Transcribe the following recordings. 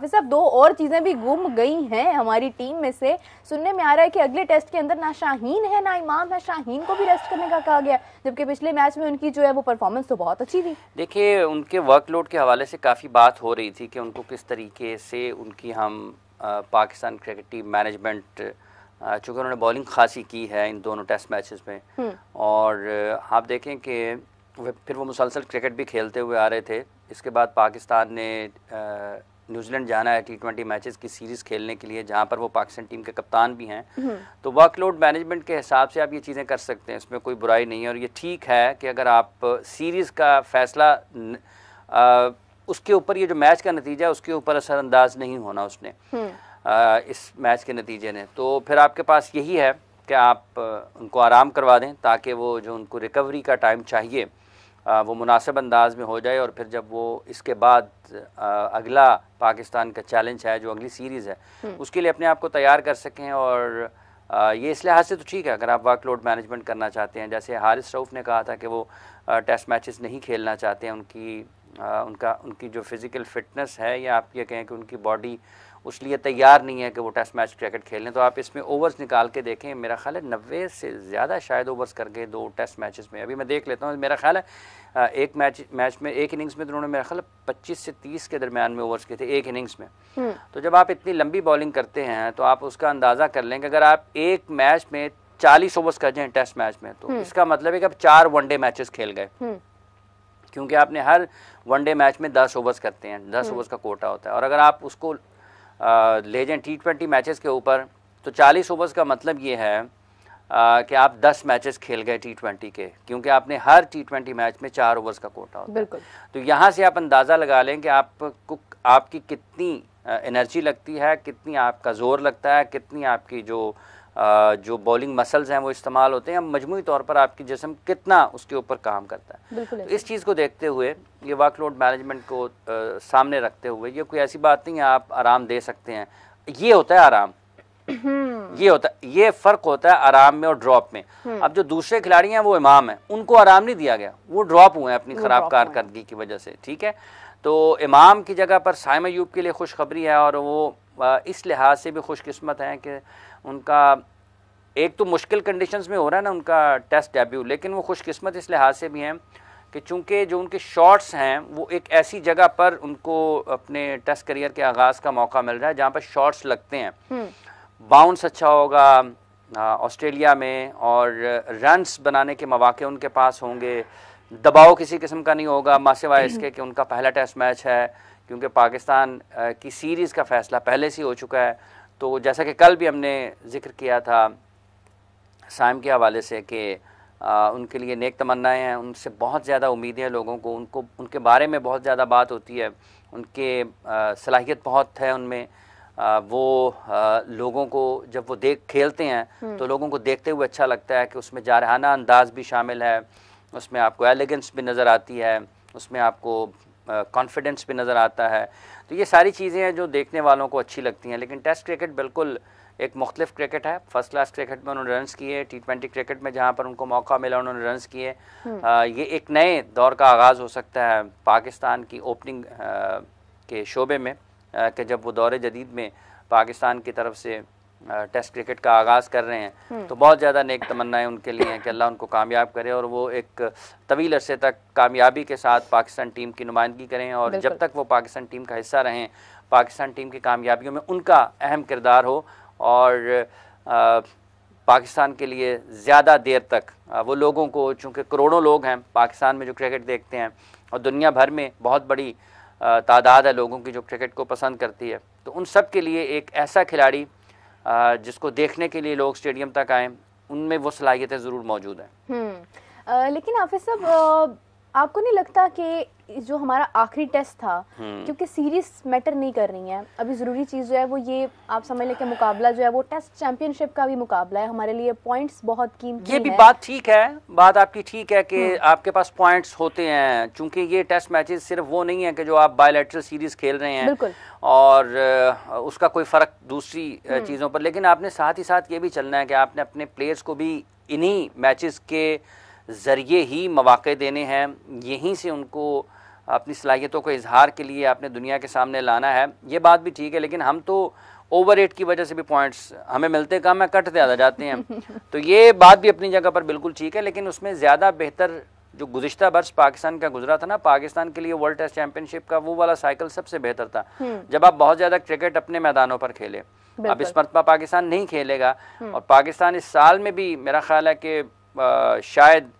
साहब दो और चीज़ें भी गुम गई हैं हमारी टीम में से सुनने में आ रहा है कि अगले टेस्ट के अंदर ना शाहीन है ना इमाम है शाहीन को भी रेस्ट करने का कहा गया जबकि पिछले मैच में उनकी जो है वो परफॉर्मेंस तो बहुत अच्छी थी देखिए उनके वर्कलोड के हवाले से काफ़ी बात हो रही थी कि उनको किस तरीके से उनकी हम पाकिस्तान क्रिकेट टीम मैनेजमेंट चूँकि उन्होंने बॉलिंग खासी की है इन दोनों टेस्ट मैचेस में हम्म। और आप देखें कि फिर वो मुसलसल क्रिकेट भी खेलते हुए आ रहे थे इसके बाद पाकिस्तान ने न्यूजीलैंड जाना है टी ट्वेंटी मैचेस की सीरीज़ खेलने के लिए जहाँ पर वो पाकिस्तान टीम के कप्तान भी हैं हम्म। तो वर्कलोड मैनेजमेंट के हिसाब से आप ये चीज़ें कर सकते हैं इसमें कोई बुराई नहीं है और ये ठीक है कि अगर आप सीरीज़ का फैसला आ, उसके ऊपर ये जो मैच का नतीजा है उसके ऊपर असरअंदाज नहीं होना उसने आ, हम्म। इस मैच के नतीजे ने तो फिर आपके पास यही है कि आप उनको आराम करवा दें ताकि वो जो उनको रिकवरी का टाइम चाहिए वो मुनासिब अंदाज में हो जाए और फिर जब वो इसके बाद आ, अगला पाकिस्तान का चैलेंज है जो अगली सीरीज़ है हम्म। उसके लिए अपने आप को तैयार कर सकें और आ, ये इस लिहाज से तो ठीक है अगर आप वर्कलोड मैनेजमेंट करना चाहते हैं जैसे हारिस रऊफ़ ने कहा था कि वो टेस्ट मैचेस नहीं खेलना चाहते हैं उनकी उनका उनकी जो फ़िज़िकल फ़िटनेस है या आप ये कहें कि उनकी बॉडी उस लिए तैयार नहीं है कि वो टेस्ट मैच क्रिकेट खेलें तो आप इसमें ओवर्स निकाल के देखें मेरा ख्याल है नब्बे से ज़्यादा शायद ओवर्स कर गए दो टेस्ट मैचेस में अभी मैं देख लेता हूँ मेरा ख्याल है एक मैच मैच में एक इनिंग्स में तो उन्होंने मेरा ख्याल पच्चीस से तीस के दरमियान में ओवर्स किए थे एक इनिंग्स में हम्म। तो जब आप इतनी लंबी बॉलिंग करते हैं तो आप उसका अंदाज़ा कर लें कि अगर आप एक मैच में चालीस ओवर्स कर जाएँ टेस्ट मैच में तो हम्म। इसका मतलब है कि आप चार वनडे मैचेस खेल गए हम्म। क्योंकि आपने हर वनडे मैच में दस ओवर्स करते हैं दस ओवर्स का कोटा होता है और अगर आप उसको ले जाएँ टी ट्वेंटी मैचेस के ऊपर तो 40 ओवर्स का मतलब ये है कि आप 10 मैचेस खेल गए टी ट्वेंटी के क्योंकि आपने हर टी ट्वेंटी मैच में चार ओवर्स का कोटा होता बिल्कुल तो यहाँ से आप अंदाज़ा लगा लें कि आपको आपकी कितनी एनर्जी लगती है कितनी आपका ज़ोर लगता है कितनी आपकी जो जो बॉलिंग मसल्स हैं वो इस्तेमाल होते हैं मजमू तौर पर आपकी जिसम कितना उसके ऊपर काम करता है तो इस चीज़ को देखते हुए ये वर्कलोड मैनेजमेंट को आ, सामने रखते हुए ये कोई ऐसी बात नहीं है आप आराम दे सकते हैं ये होता है आराम हम्म। ये होता है ये फ़र्क होता है आराम में और ड्रॉप में हम्म। अब जो दूसरे खिलाड़ी हैं वो इमाम हैं उनको आराम नहीं दिया गया वो ड्रॉप हुए हैं अपनी ख़राब कारकर्दगी की वजह से ठीक है तो इमाम की जगह पर साइम यूब के लिए खुशखबरी है और वो इस लिहाज से भी खुशकस्मत हैं कि उनका एक तो मुश्किल कंडीशंस में हो रहा है ना उनका टेस्ट डेब्यू लेकिन वो खुशकिस्मत इस लिहाज से भी हैं कि चूंकि जो उनके शॉट्स हैं वो एक ऐसी जगह पर उनको अपने टेस्ट करियर के आगाज़ का मौका मिल रहा है जहाँ पर शॉट्स लगते हैं बाउंस हम्म। अच्छा होगा ऑस्ट्रेलिया में और रनस बनाने के मौाक़े उनके पास होंगे दबाव किसी किस्म का नहीं होगा मासेवा हम्म। इसके कि उनका पहला टेस्ट मैच है क्योंकि पाकिस्तान की सीरीज़ का फ़ैसला पहले से हो चुका है तो जैसा कि कल भी हमने जिक्र किया था साइम के हवाले से कि उनके लिए नेक तमन्नाएं हैं उनसे बहुत ज़्यादा उम्मीदें हैं लोगों को उनको उनके बारे में बहुत ज़्यादा बात होती है उनके सलाहियत बहुत है उनमें आ, वो आ, लोगों को जब वो देख खेलते हैं हम्म। तो लोगों को देखते हुए अच्छा लगता है कि उसमें जारहाना अंदाज भी शामिल है उसमें आपको एलिगेंस भी नज़र आती है उसमें आपको कॉन्फिडेंस भी नज़र आता है तो ये सारी चीज़ें हैं जो देखने वालों को अच्छी लगती हैं लेकिन टेस्ट क्रिकेट बिल्कुल एक मुख्तलिफ क्रिकेट है फर्स्ट क्लास क्रिकेट में उन्होंने रनस किए टी ट्वेंटी क्रिकेट में जहाँ पर उनको मौका मिला उन्होंने रनस किए हम्म। ये एक नए दौर का आगाज़ हो सकता है पाकिस्तान की ओपनिंग के शोबे में कि जब वो दौरे जदीद में पाकिस्तान की तरफ से टेस्ट क्रिकेट का आगाज़ कर रहे हैं हम्म। तो बहुत ज़्यादा नेक तमन्नाएं उनके लिए हैं कि अल्लाह उनको कामयाब करे और वो एक तवील अरसे तक कामयाबी के साथ पाकिस्तान टीम की नुमाइंदगी करें और जब तक वो पाकिस्तान टीम का हिस्सा रहें पाकिस्तान टीम की कामयाबियों में उनका अहम किरदार हो और पाकिस्तान के लिए ज़्यादा देर तक वो लोगों को चूँकि करोड़ों लोग हैं पाकिस्तान में जो क्रिकेट देखते हैं और दुनिया भर में बहुत बड़ी तादाद है लोगों की जो क्रिकेट को पसंद करती है तो उन सब के लिए एक ऐसा खिलाड़ी जिसको देखने के लिए लोग स्टेडियम तक आए उनमें वो सलाहियतें ज़रूर मौजूद हैं हम्म, लेकिन हाफिज साहब आपको नहीं लगता कि जो हमारा आखिरी टेस्ट था हम्म। क्योंकि सीरीज मैटर नहीं कर रही है अभी ज़रूरी चीज़ जो है वो ये आप समझ लें कि मुकाबला जो है वो टेस्ट चैंपियनशिप का भी मुकाबला है हमारे लिए पॉइंट्स बहुत की ये भी बात ठीक है बात आपकी ठीक है कि हम्म। आपके पास पॉइंट्स होते हैं चूंकि ये टेस्ट मैचेस सिर्फ वो नहीं है कि जो आप बायोलेट्रल सीरीज खेल रहे हैं बिल्कुल और उसका कोई फ़र्क दूसरी हम्म। चीज़ों पर लेकिन आपने साथ ही साथ ये भी चलना है कि आपने अपने प्लेयर्स को भी इन्हीं मैचेस के ज़रिए ही मौाक़े देने हैं यहीं से उनको अपनी सलाहियतों को इजहार के लिए आपने दुनिया के सामने लाना है ये बात भी ठीक है लेकिन हम तो ओवर एट की वजह से भी पॉइंट्स हमें मिलते कम है कट ज़्यादा जाते हैं तो ये बात भी अपनी जगह पर बिल्कुल ठीक है लेकिन उसमें ज़्यादा बेहतर जो गुजशत वर्ष पाकिस्तान का गुजरा था ना पाकिस्तान के लिए वर्ल्ड टेस्ट चैंपियनशिप का वो वाला साइकिल सबसे बेहतर था हम्म। जब आप बहुत ज़्यादा क्रिकेट अपने मैदानों पर खेले अब इस मरतबा पाकिस्तान नहीं खेलेगा हम्म। और पाकिस्तान इस साल में भी मेरा ख्याल है कि शायद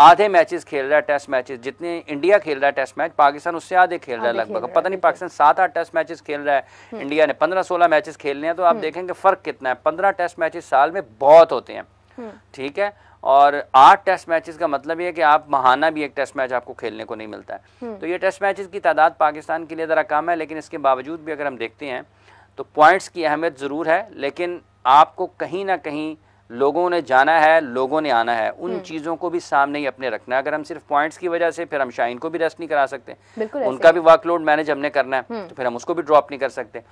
आधे मैचेस खेल रहा है टेस्ट मैचेस जितने इंडिया खेल रहा है टेस्ट मैच पाकिस्तान उससे आधे खेल रहा है लगभग पता नहीं पाकिस्तान सात आठ टेस्ट मैचेस खेल रहा है इंडिया हम्म। ने पंद्रह सोलह मैचेस खेलने हैं तो आप हम्म। देखेंगे फर्क कितना है पंद्रह टेस्ट मैचेस साल में बहुत होते हैं हम्म। ठीक है और आठ टेस्ट मैचेस का मतलब ये है कि आप महाना भी एक टेस्ट मैच आपको खेलने को नहीं मिलता है तो ये टेस्ट मैचेस की तादाद पाकिस्तान के लिए ज़रा कम है लेकिन इसके बावजूद भी अगर हम देखते हैं तो पॉइंट्स की अहमियत ज़रूर है लेकिन आपको कहीं ना कहीं लोगों ने जाना है लोगों ने आना है उन हम्म। चीज़ों को भी सामने ही अपने रखना है अगर हम सिर्फ पॉइंट्स की वजह से फिर हम शाइन को भी रेस्ट नहीं करा सकते उनका भी वर्कलोड मैनेज हमने करना है हम्म। तो फिर हम उसको भी ड्रॉप नहीं कर सकते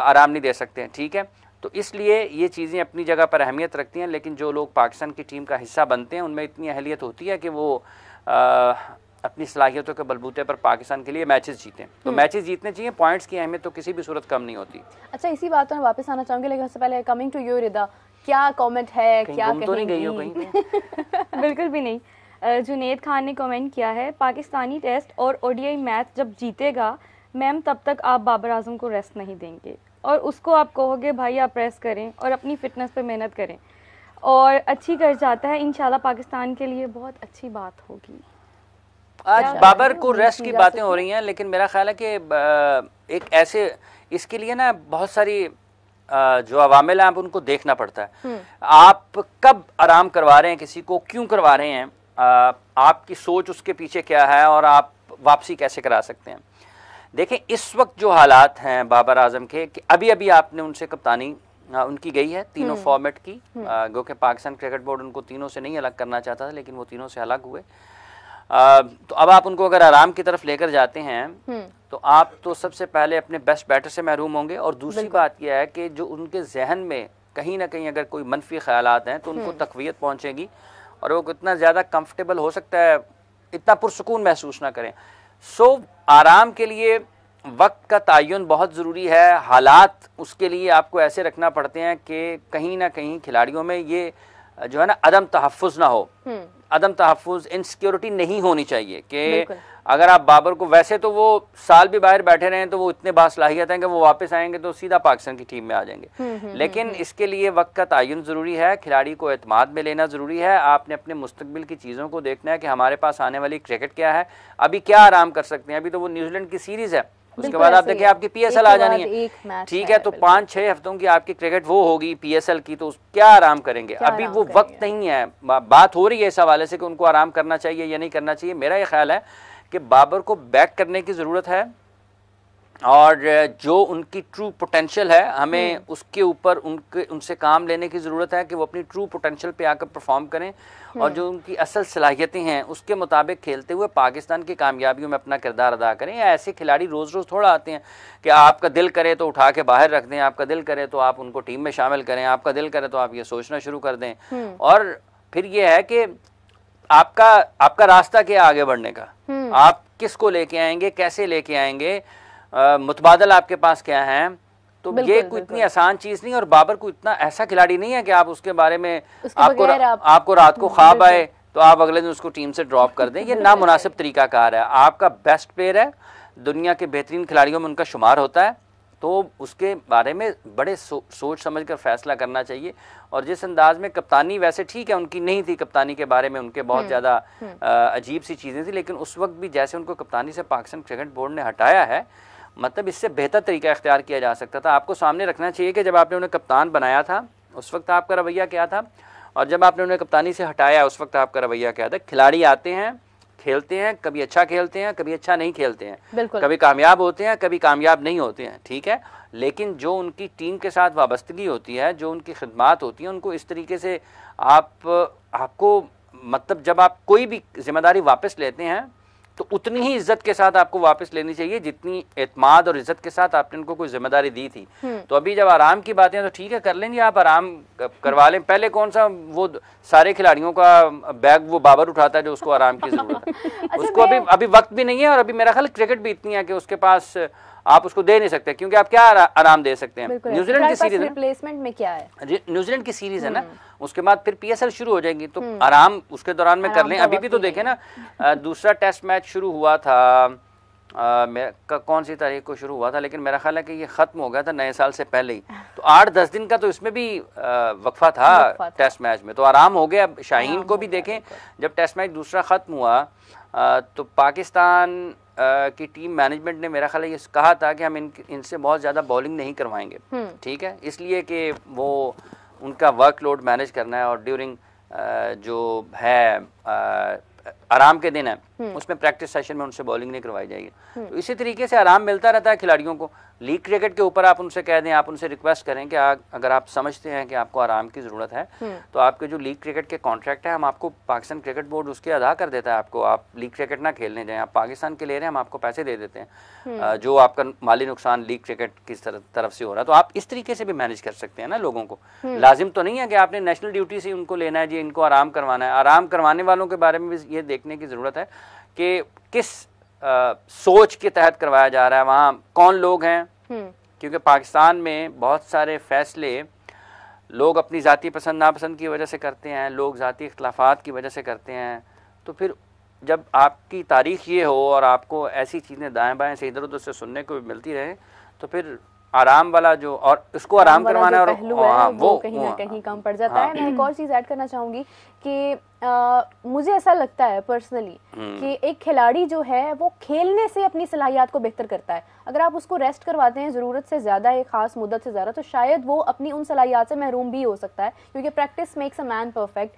आराम नहीं दे सकते ठीक है तो इसलिए ये चीज़ें अपनी जगह पर अहमियत रखती हैं लेकिन जो लोग पाकिस्तान की टीम का हिस्सा बनते हैं उनमें इतनी अहलियत होती है कि वो अपनी सलाहियतों के बलबूते पर पाकिस्तान के लिए मैचेस जीतें तो हम्म। मैचेस जीतने चाहिए पॉइंट्स की अहमियत तो किसी भी सूरत कम नहीं होती अच्छा इसी बात पर वापस आना चाहूँगी लेकिन उससे पहले कमिंग टू यू रिदा क्या कमेंट है क्या तो नहीं गई हो कहीं बिल्कुल भी नहीं जुनेद खान ने कमेंट किया है पाकिस्तानी टेस्ट और ओडीआई मैच जब जीतेगा मैम तब तक आप बाबर आजम को रेस्ट नहीं देंगे और उसको आप कहोगे भाई आप प्रेस करें और अपनी फिटनेस पे मेहनत करें और अच्छी कर जाता है इन पाकिस्तान के लिए बहुत अच्छी बात होगी आज बाबर को रेस्ट की बातें हो रही हैं लेकिन मेरा ख्याल है कि एक ऐसे इसके लिए ना बहुत सारी जो अवामिल हैं आप उनको देखना पड़ता है हम्म। आप कब आराम करवा रहे हैं किसी को क्यों करवा रहे हैं आपकी सोच उसके पीछे क्या है और आप वापसी कैसे करा सकते हैं देखें इस वक्त जो हालात हैं बाबर आजम के कि अभी अभी आपने उनसे कप्तानी उनकी गई है तीनों फॉर्मेट हम्म। की हम्म। क्योंकि पाकिस्तान क्रिकेट बोर्ड उनको तीनों से नहीं अलग करना चाहता था लेकिन वो तीनों से अलग हुए आ, तो अब आप उनको अगर आराम की तरफ लेकर जाते हैं हम्म। तो आप तो सबसे पहले अपने बेस्ट बैटर से महरूम होंगे और दूसरी बात यह है कि जो उनके जहन में कहीं ना कहीं अगर कोई मनफी ख्याल हैं तो उनको हम्म। तकवीत पहुँचेगी और वो इतना ज़्यादा कम्फर्टेबल हो सकता है इतना पुरसकून महसूस ना करें सो आराम के लिए वक्त का तयन बहुत ज़रूरी है हालात उसके लिए आपको ऐसे रखना पड़ते हैं कि कहीं ना कहीं खिलाड़ियों में ये जो है ना अदम तहफ़ ना हो हम्म। अदम तहफ़ इनसिक्योरिटी नहीं होनी चाहिए कि अगर आप बाबर को वैसे तो वो साल भी बाहर बैठे रहे हैं तो वो इतने बासलाहियत हैं कि वो वापस आएंगे तो सीधा पाकिस्तान की टीम में आ जाएंगे हम्म, हम्म, हम्म, लेकिन इसके लिए वक्त का तयन ज़रूरी है खिलाड़ी को अतमाद में लेना ज़रूरी है आपने अपने मुस्तबिल की चीज़ों को देखना है कि हमारे पास आने वाली क्रिकेट क्या है अभी क्या आराम कर सकते हैं अभी तो वो न्यूजीलैंड की सीरीज़ है उसके बाद आप देखिए आपकी पीएसएल आ जानी है ठीक है तो पाँच छः हफ्तों की आपकी क्रिकेट वो होगी पीएसएल की तो क्या आराम करेंगे क्या अभी आराम वो वक्त नहीं है बात हो रही है इस हवाले से कि उनको आराम करना चाहिए या नहीं करना चाहिए मेरा ये ख्याल है कि बाबर को बैक करने की ज़रूरत है और जो उनकी ट्रू पोटेंशियल है हमें हम्म। उसके ऊपर उनके उनसे काम लेने की ज़रूरत है कि वो अपनी ट्रू पोटेंशियल पे आकर परफॉर्म करें और हम्म। जो उनकी असल सलाहियतें हैं उसके मुताबिक खेलते हुए पाकिस्तान की कामयाबियों में अपना किरदार अदा करें या ऐसे खिलाड़ी रोज़ रोज़ थोड़ा आते हैं कि आपका दिल करे तो उठा के बाहर रख दें आपका दिल करे तो आप उनको टीम में शामिल करें आपका दिल करे तो आप ये सोचना शुरू कर दें हम्म। और फिर ये है कि आपका आपका रास्ता क्या आगे बढ़ने का आप किसको लेके आएंगे कैसे लेके आएंगे मुतबादल आपके पास क्या है तो ये कोई इतनी आसान चीज नहीं और बाबर को इतना ऐसा खिलाड़ी नहीं है कि आप उसके बारे में आपको आपको रात को ख्वाब आए तो आप अगले दिन उसको टीम से ड्रॉप कर दें ये नामुनासिब तरीकाकार है आपका बेस्ट प्लेयर है दुनिया के बेहतरीन खिलाड़ियों में उनका शुमार होता है तो उसके बारे में बड़े सो, सोच समझ कर फैसला करना चाहिए और जिस अंदाज में कप्तानी वैसे ठीक है उनकी नहीं थी कप्तानी के बारे में उनके बहुत हम्म, ज़्यादा हम्म। अजीब सी चीज़ें थी लेकिन उस वक्त भी जैसे उनको कप्तानी से पाकिस्तान क्रिकेट बोर्ड ने हटाया है मतलब इससे बेहतर तरीका इख्तियार किया जा सकता था आपको सामने रखना चाहिए कि जब आपने उन्हें कप्तान बनाया था उस वक्त आपका रवैया क्या था और जब आपने उन्हें कप्तानी से हटाया उस वक्त आपका रवैया क्या था खिलाड़ी आते हैं खेलते हैं कभी अच्छा खेलते हैं कभी अच्छा नहीं खेलते हैं कभी कामयाब होते हैं कभी कामयाब नहीं होते हैं ठीक है लेकिन जो उनकी टीम के साथ वाबस्तगी होती है जो उनकी खदमात होती हैं उनको इस तरीके से आप आपको मतलब जब आप कोई भी जिम्मेदारी वापस लेते हैं तो उतनी ही इज्जत के साथ आपको वापस लेनी चाहिए जितनी एतमाद और इज्जत के साथ आपने उनको कोई जिम्मेदारी दी थी हम्म। तो अभी जब आराम की बातें तो ठीक है कर लेंगे आप आराम करवा लें पहले कौन सा वो सारे खिलाड़ियों का बैग वो बाबर उठाता है जो उसको आराम की जरूरत है अच्छा, उसको अभी अभी वक्त भी नहीं है और अभी मेरा ख्याल क्रिकेट भी इतनी है कि उसके पास आप उसको दे नहीं सकते क्योंकि आप क्या आराम दे सकते हैं न्यूजीलैंड की सीरीज रिप्लेसमेंट में क्या है न्यूजीलैंड की सीरीज है ना हम्म। उसके बाद फिर पीएसएल शुरू हो जाएगी तो हम्म। आराम उसके दौरान में कर लें तो अभी भी तो देखे ना दूसरा टेस्ट मैच शुरू हुआ था आ, कौन सी तारीख को शुरू हुआ था लेकिन मेरा ख्याल है कि ये ख़त्म हो गया था नए साल से पहले ही तो आठ दस दिन का तो इसमें भी वक्फा था, था टेस्ट मैच में तो आराम हो गया शाहीन को भी देखें जब टेस्ट मैच दूसरा ख़त्म हुआ आ, तो पाकिस्तान की टीम मैनेजमेंट ने मेरा ख्याल ये कहा था कि हम इन इनसे बहुत ज़्यादा बॉलिंग नहीं करवाएंगे हम्म। ठीक है इसलिए कि वो उनका वर्कलोड मैनेज करना है और ड्यूरिंग जो है आराम के दिन है हम्म। उसमें प्रैक्टिस सेशन में उनसे बॉलिंग नहीं करवाई जाएगी हम्म। तो इसी तरीके से आराम मिलता रहता है खिलाड़ियों को लीक क्रिकेट के ऊपर आप उनसे कह दें आप उनसे रिक्वेस्ट करें कि अगर आप समझते हैं कि आपको आराम की ज़रूरत है हम्म। तो आपके जो लीग क्रिकेट के कॉन्ट्रैक्ट है हम आपको पाकिस्तान क्रिकेट बोर्ड उसके अदा कर देता है आपको आप लीग क्रिकेट ना खेलने जाएं आप पाकिस्तान के ले रहे हैं हम आपको पैसे दे देते हैं हम्म। जो आपका माली नुकसान लीग क्रिकेट की तरफ से हो रहा है तो आप इस तरीके से भी मैनेज कर सकते हैं ना लोगों को हम्म। लाजिम तो नहीं है कि आपने नेशनल ड्यूटी से उनको लेना है जी इनको आराम करवाना है आराम करवाने वालों के बारे में भी ये देखने की ज़रूरत है कि किस आ, सोच के तहत करवाया जा रहा है वहाँ कौन लोग हैं हम्म। क्योंकि पाकिस्तान में बहुत सारे फैसले लोग अपनी ज़ाती पसंद नापसंद की वजह से करते हैं लोग ज़ाती इख्लाफात की वजह से करते हैं तो फिर जब आपकी तारीख ये हो और आपको ऐसी चीज़ें दाएं बाएं से इधर उधर से सुनने को भी मिलती रहे तो फिर आराम वाला जो और उसको आराम, करवाना और हाँ, वो, वो कहीं ना हाँ। कहीं कम पड़ जाता हाँ, है मैं एक और चीज ऐड करना चाहूंगी कि आ, मुझे ऐसा लगता है पर्सनली हम्म। कि एक खिलाड़ी जो है वो खेलने से अपनी सलाहियत को बेहतर करता है अगर आप उसको रेस्ट करवाते हैं ज़रूरत से ज़्यादा एक खास मुद्दत से ज़्यादा तो शायद वो अपनी उन सलाहियात से महरूम भी हो सकता है क्योंकि practice makes a man perfect